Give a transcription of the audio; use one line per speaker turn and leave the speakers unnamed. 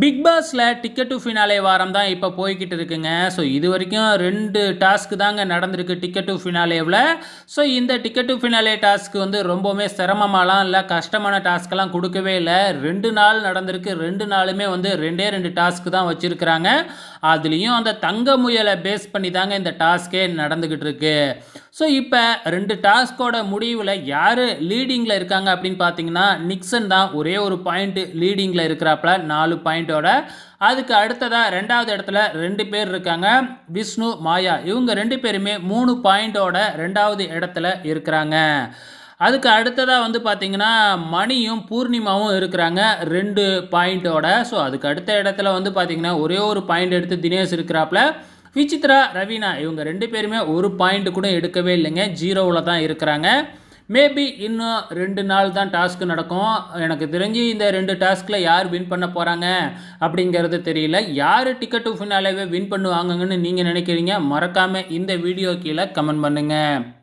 big பாஸில் ticket to finale வாரம் தான் இப்போ போய்கிட்டு இருக்குங்க ஸோ இது வரைக்கும் ரெண்டு டாஸ்க்கு தாங்க நடந்திருக்கு டிக்கெட் டு ஃபினாலேவில் ஸோ இந்த டிக்கெட் டு ஃபினாலே டாஸ்க்கு வந்து ரொம்பவுமே சிரமமாலாம் இல்லை கஷ்டமான டாஸ்க்கெல்லாம் கொடுக்கவே இல்லை ரெண்டு நாள் நடந்திருக்கு ரெண்டு நாளுமே வந்து ரெண்டே ரெண்டு டாஸ்க்கு தான் வச்சுருக்கிறாங்க அதுலேயும் அந்த தங்க முயலை பேஸ் பண்ணி தாங்க இந்த டாஸ்க்கே நடந்துக்கிட்டு இருக்குது ஸோ இப்போ ரெண்டு டாஸ்கோட முடிவில் யார் லீடிங்கில் இருக்காங்க அப்படின்னு பார்த்தீங்கன்னா நிக்சன் தான் ஒரே ஒரு பாயிண்ட்டு லீடிங்கில் இருக்கிறாப்புல நாலு பாயிண்ட்டோட அதுக்கு அடுத்ததாக ரெண்டாவது இடத்துல ரெண்டு பேர் இருக்காங்க விஷ்ணு மாயா இவங்க ரெண்டு பேருமே மூணு பாயிண்ட்டோட ரெண்டாவது இடத்துல இருக்கிறாங்க அதுக்கு அடுத்ததாக வந்து பார்த்திங்கன்னா மணியும் பூர்ணிமாவும் இருக்கிறாங்க ரெண்டு பாயிண்ட்டோட ஸோ அதுக்கு அடுத்த இடத்துல வந்து பார்த்திங்கன்னா ஒரே ஒரு பாயிண்ட் எடுத்து தினேஷ் இருக்கிறாப்புல விசித்ரா ரவீனா இவங்க ரெண்டு பேருமே ஒரு பாயிண்ட் கூட எடுக்கவே இல்லைங்க ஜீரோவில் தான் இருக்கிறாங்க மேபி இன்னும் ரெண்டு நாள் தான் டாஸ்க்கு நடக்கும் எனக்கு தெரிஞ்சு இந்த ரெண்டு டாஸ்கில் யார் வின் பண்ண போகிறாங்க அப்படிங்கிறது தெரியல யார் டிக்கெட்டு ஃபினாலேவே வின் பண்ணுவாங்கன்னு நீங்கள் நினைக்கிறீங்க மறக்காமல் இந்த வீடியோ கீழே கமெண்ட் பண்ணுங்கள்